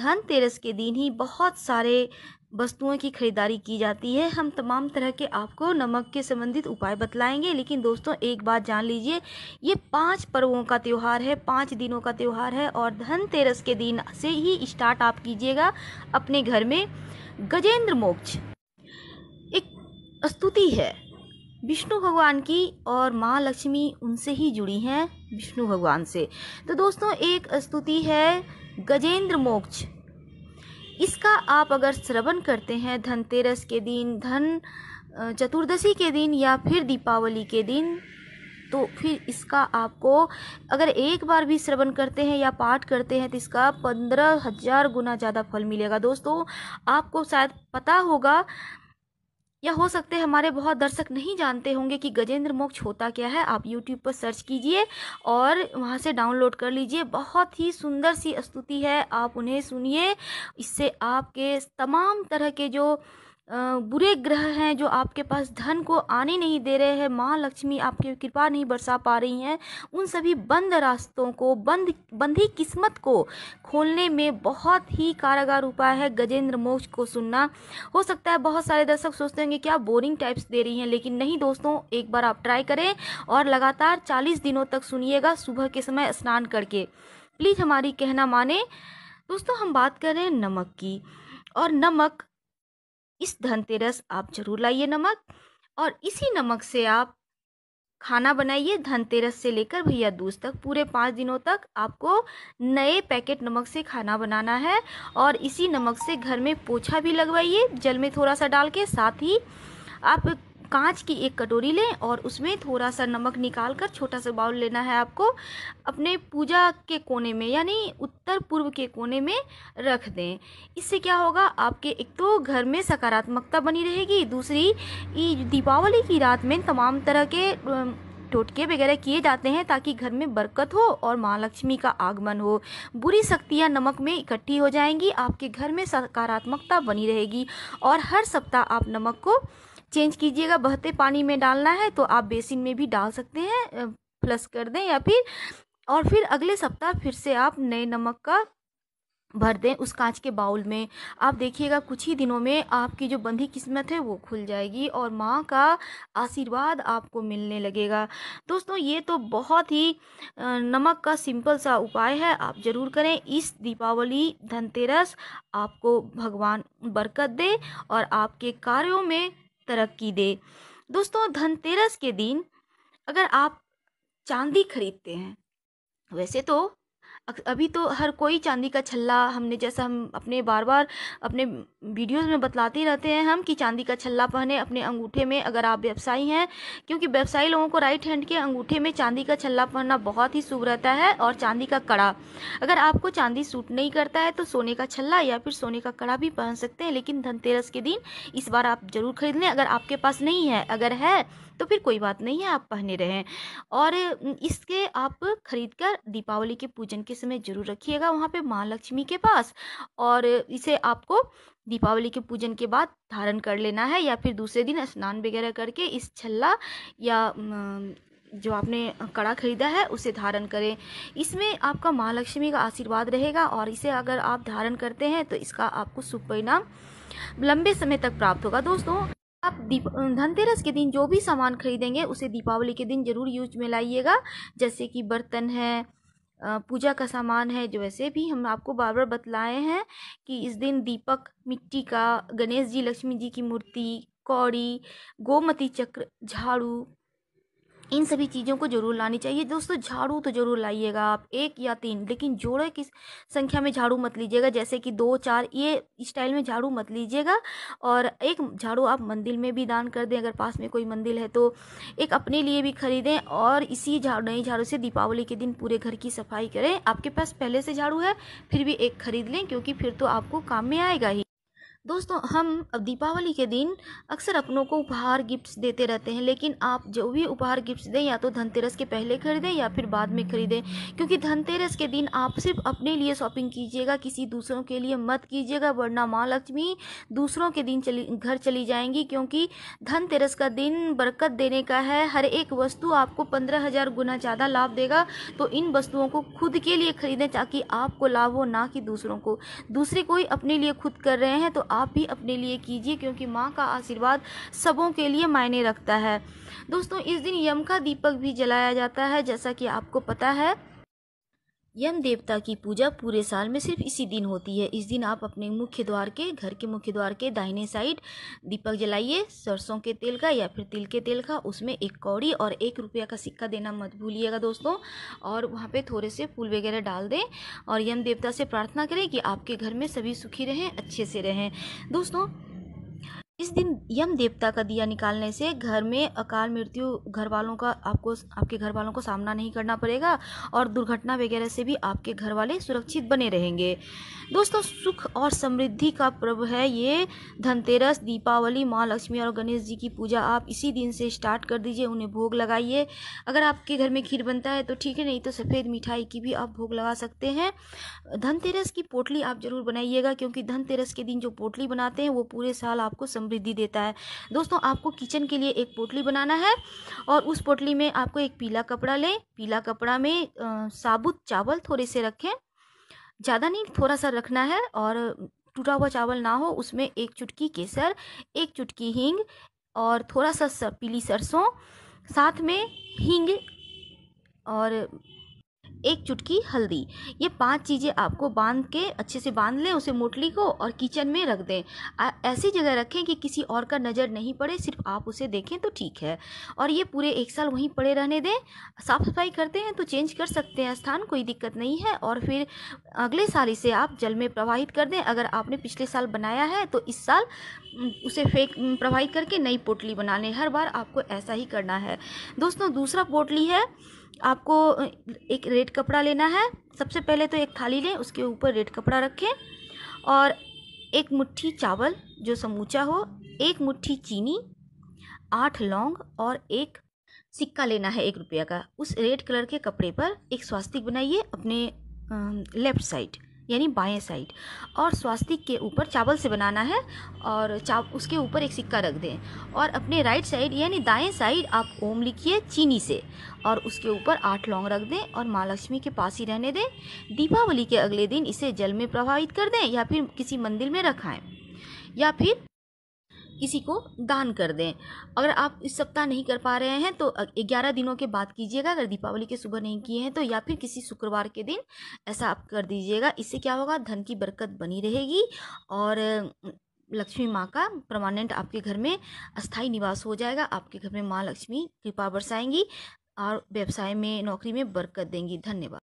धनतेरस के दिन ही बहुत सारे वस्तुओं की खरीदारी की जाती है हम तमाम तरह के आपको नमक के संबंधित उपाय बतलाएंगे लेकिन दोस्तों एक बात जान लीजिए ये पांच पर्वों का त्यौहार है पांच दिनों का त्यौहार है और धनतेरस के दिन से ही स्टार्ट आप कीजिएगा अपने घर में गजेंद्र मोक्ष एक स्तुति है विष्णु भगवान की और माँ लक्ष्मी उनसे ही जुड़ी हैं विष्णु भगवान से तो दोस्तों एक स्तुति है गजेंद्र मोक्ष इसका आप अगर श्रवण करते हैं धनतेरस के दिन धन चतुर्दशी के दिन या फिर दीपावली के दिन तो फिर इसका आपको अगर एक बार भी श्रवण करते हैं या पाठ करते हैं तो इसका पंद्रह हजार गुना ज़्यादा फल मिलेगा दोस्तों आपको शायद पता होगा या हो सकते हैं हमारे बहुत दर्शक नहीं जानते होंगे कि गजेंद्र मोक्ष होता क्या है आप यूट्यूब पर सर्च कीजिए और वहाँ से डाउनलोड कर लीजिए बहुत ही सुंदर सी स्तुति है आप उन्हें सुनिए इससे आपके तमाम तरह के जो बुरे ग्रह हैं जो आपके पास धन को आने नहीं दे रहे हैं माँ लक्ष्मी आपकी कृपा नहीं बरसा पा रही हैं उन सभी बंद रास्तों को बंद बंधी किस्मत को खोलने में बहुत ही कारगर उपाय है गजेंद्र मोक्ष को सुनना हो सकता है बहुत सारे दर्शक सोचते होंगे क्या बोरिंग टाइप्स दे रही हैं लेकिन नहीं दोस्तों एक बार आप ट्राई करें और लगातार चालीस दिनों तक सुनिएगा सुबह के समय स्नान करके प्लीज़ हमारी कहना माने दोस्तों हम बात करें नमक की और नमक इस धनतेरस आप जरूर लाइए नमक और इसी नमक से आप खाना बनाइए धनतेरस से लेकर भैया दूज तक पूरे पाँच दिनों तक आपको नए पैकेट नमक से खाना बनाना है और इसी नमक से घर में पोछा भी लगवाइए जल में थोड़ा सा डाल के साथ ही आप कांच की एक कटोरी लें और उसमें थोड़ा सा नमक निकाल कर छोटा सा बाउल लेना है आपको अपने पूजा के कोने में यानी उत्तर पूर्व के कोने में रख दें इससे क्या होगा आपके एक तो घर में सकारात्मकता बनी रहेगी दूसरी दीपावली की रात में तमाम तरह के टोटके वगैरह किए जाते हैं ताकि घर में बरकत हो और माँ लक्ष्मी का आगमन हो बुरी शक्तियाँ नमक में इकट्ठी हो जाएंगी आपके घर में सकारात्मकता बनी रहेगी और हर सप्ताह आप नमक को चेंज कीजिएगा बहते पानी में डालना है तो आप बेसिन में भी डाल सकते हैं प्लस कर दें या फिर और फिर अगले सप्ताह फिर से आप नए नमक का भर दें उस कांच के बाउल में आप देखिएगा कुछ ही दिनों में आपकी जो बंधी किस्मत है वो खुल जाएगी और माँ का आशीर्वाद आपको मिलने लगेगा दोस्तों ये तो बहुत ही नमक का सिंपल सा उपाय है आप ज़रूर करें इस दीपावली धनतेरस आपको भगवान बरकत दे और आपके कार्यों में तरक्की दे दोस्तों धनतेरस के दिन अगर आप चांदी खरीदते हैं वैसे तो अभी तो हर कोई चांदी का छल्ला हमने जैसा हम अपने बार बार अपने वीडियोस में बतलाते रहते हैं हम कि चांदी का छल्ला पहने अपने अंगूठे में अगर आप व्यवसायी हैं क्योंकि व्यवसायी लोगों को राइट हैंड के अंगूठे में चांदी का छल्ला पहनना बहुत ही शुभ रहता है और चांदी का कड़ा अगर आपको चांदी सूट नहीं करता है तो सोने का छल्ला या फिर सोने का कड़ा भी पहन सकते हैं लेकिन धनतेरस के दिन इस बार आप ज़रूर खरीद लें अगर आपके पास नहीं है अगर है तो फिर कोई बात नहीं है आप पहने रहें और इसके आप खरीद कर दीपावली के पूजन के समय जरूर रखिएगा वहाँ पे माँ लक्ष्मी के पास और इसे आपको दीपावली के पूजन के बाद धारण कर लेना है या फिर दूसरे दिन स्नान वगैरह करके इस छल्ला या जो आपने कड़ा खरीदा है उसे धारण करें इसमें आपका महालक्ष्मी का आशीर्वाद रहेगा और इसे अगर आप धारण करते हैं तो इसका आपको शुभ परिणाम लंबे समय तक प्राप्त होगा दोस्तों आप दीप धनतेरस के दिन जो भी सामान खरीदेंगे उसे दीपावली के दिन जरूर यूज में लाइएगा जैसे कि बर्तन है पूजा का सामान है जो वैसे भी हम आपको बार बार बतलाए हैं कि इस दिन दीपक मिट्टी का गणेश जी लक्ष्मी जी की मूर्ति कौड़ी गोमती चक्र झाड़ू इन सभी चीज़ों को जरूर लानी चाहिए दोस्तों झाड़ू तो जरूर लाइएगा आप एक या तीन लेकिन जोड़े की संख्या में झाड़ू मत लीजिएगा जैसे कि दो चार ये स्टाइल में झाड़ू मत लीजिएगा और एक झाड़ू आप मंदिर में भी दान कर दें अगर पास में कोई मंदिर है तो एक अपने लिए भी खरीदें और इसी झाड़ू नई झाड़ू से दीपावली के दिन पूरे घर की सफाई करें आपके पास पहले से झाड़ू है फिर भी एक खरीद लें क्योंकि फिर तो आपको काम में आएगा ही दोस्तों हम अब दीपावली के दिन अक्सर अपनों को उपहार गिफ्ट्स देते रहते हैं लेकिन आप जो भी उपहार गिफ्ट्स दें या तो धनतेरस के पहले खरीदें या फिर बाद में खरीदें क्योंकि धनतेरस के दिन आप सिर्फ अपने लिए शॉपिंग कीजिएगा किसी दूसरों के लिए मत कीजिएगा वरना माँ लक्ष्मी दूसरों के दिन चली घर चली जाएंगी क्योंकि धनतेरस का दिन बरकत देने का है हर एक वस्तु आपको पंद्रह हज़ार गुना ज़्यादा लाभ देगा तो इन वस्तुओं को खुद के लिए खरीदें ताकि आपको लाभ हो ना कि दूसरों को दूसरे कोई अपने लिए खुद कर रहे हैं तो आप भी अपने लिए कीजिए क्योंकि माँ का आशीर्वाद सबों के लिए मायने रखता है दोस्तों इस दिन यम का दीपक भी जलाया जाता है जैसा कि आपको पता है यम देवता की पूजा पूरे साल में सिर्फ इसी दिन होती है इस दिन आप अपने मुख्य द्वार के घर के मुख्य द्वार के दाहिने साइड दीपक जलाइए सरसों के तेल का या फिर तिल के तेल का उसमें एक कौड़ी और एक रुपया का सिक्का देना मत भूलिएगा दोस्तों और वहाँ पे थोड़े से फूल वगैरह डाल दें और यम देवता से प्रार्थना करें कि आपके घर में सभी सुखी रहें अच्छे से रहें दोस्तों इस दिन यम देवता का दिया निकालने से घर में अकाल मृत्यु घर वालों का आपको आपके घर वालों को सामना नहीं करना पड़ेगा और दुर्घटना वगैरह से भी आपके घर वाले सुरक्षित बने रहेंगे दोस्तों सुख और समृद्धि का पर्व है ये धनतेरस दीपावली माँ लक्ष्मी और गणेश जी की पूजा आप इसी दिन से स्टार्ट कर दीजिए उन्हें भोग लगाइए अगर आपके घर में खीर बनता है तो ठीक है नहीं तो सफ़ेद मिठाई की भी आप भोग लगा सकते हैं धनतेरस की पोटली आप ज़रूर बनाइएगा क्योंकि धनतेरस के दिन जो पोटली बनाते हैं वो पूरे साल आपको सम समृद्धि देता है दोस्तों आपको किचन के लिए एक पोटली बनाना है और उस पोटली में आपको एक पीला कपड़ा लें पीला कपड़ा में साबुत चावल थोड़े से रखें ज़्यादा नहीं थोड़ा सा रखना है और टूटा हुआ चावल ना हो उसमें एक चुटकी केसर एक चुटकी हींग और थोड़ा सा पीली सरसों साथ में हींग और एक चुटकी हल्दी ये पांच चीज़ें आपको बांध के अच्छे से बांध लें उसे मोटली को और किचन में रख दें ऐसी जगह रखें कि किसी और का नज़र नहीं पड़े सिर्फ आप उसे देखें तो ठीक है और ये पूरे एक साल वहीं पड़े रहने दें साफ़ सफाई करते हैं तो चेंज कर सकते हैं स्थान कोई दिक्कत नहीं है और फिर अगले साल इसे आप जल में प्रवाहित कर दें अगर आपने पिछले साल बनाया है तो इस साल उसे फेंक प्रवाहित करके नई पोटली बना लें हर बार आपको ऐसा ही करना है दोस्तों दूसरा पोटली है आपको एक रेड कपड़ा लेना है सबसे पहले तो एक थाली लें उसके ऊपर रेड कपड़ा रखें और एक मुट्ठी चावल जो समूचा हो एक मुट्ठी चीनी आठ लौंग और एक सिक्का लेना है एक रुपया का उस रेड कलर के कपड़े पर एक स्वास्तिक बनाइए अपने लेफ़्ट साइड यानी बाएं साइड और स्वास्तिक के ऊपर चावल से बनाना है और चाव उसके ऊपर एक सिक्का रख दें और अपने राइट साइड यानी दाएं साइड आप ओम लिखिए चीनी से और उसके ऊपर आठ लौंग रख दें और माँ लक्ष्मी के पास ही रहने दें दीपावली के अगले दिन इसे जल में प्रभावित कर दें या फिर किसी मंदिर में रखाएँ या फिर किसी को दान कर दें अगर आप इस सप्ताह नहीं कर पा रहे हैं तो ग्यारह दिनों के बाद कीजिएगा अगर दीपावली के सुबह नहीं किए हैं तो या फिर किसी शुक्रवार के दिन ऐसा आप कर दीजिएगा इससे क्या होगा धन की बरकत बनी रहेगी और लक्ष्मी माँ का परमानेंट आपके घर में अस्थाई निवास हो जाएगा आपके घर में माँ लक्ष्मी कृपा बरसाएंगी और व्यवसाय में नौकरी में बरकत देंगी धन्यवाद